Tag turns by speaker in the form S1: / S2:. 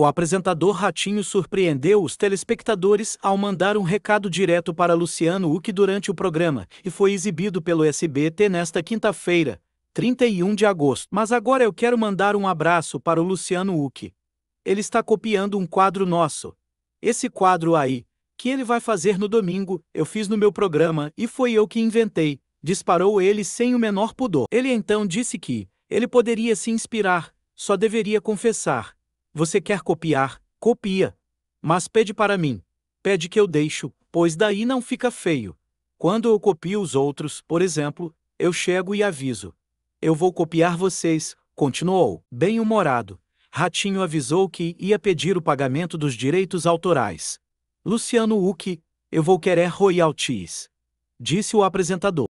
S1: o apresentador Ratinho surpreendeu os telespectadores ao mandar um recado direto para Luciano Huck durante o programa, e foi exibido pelo SBT nesta quinta-feira, 31 de agosto. Mas agora eu quero mandar um abraço para o Luciano Huck. Ele está copiando um quadro nosso. Esse quadro aí, que ele vai fazer no domingo, eu fiz no meu programa e foi eu que inventei, disparou ele sem o menor pudor. Ele então disse que ele poderia se inspirar, só deveria confessar você quer copiar? Copia. Mas pede para mim. Pede que eu deixo, pois daí não fica feio. Quando eu copio os outros, por exemplo, eu chego e aviso. Eu vou copiar vocês, continuou, bem-humorado. Ratinho avisou que ia pedir o pagamento dos direitos autorais. Luciano Huck, eu vou querer royalties, disse o apresentador.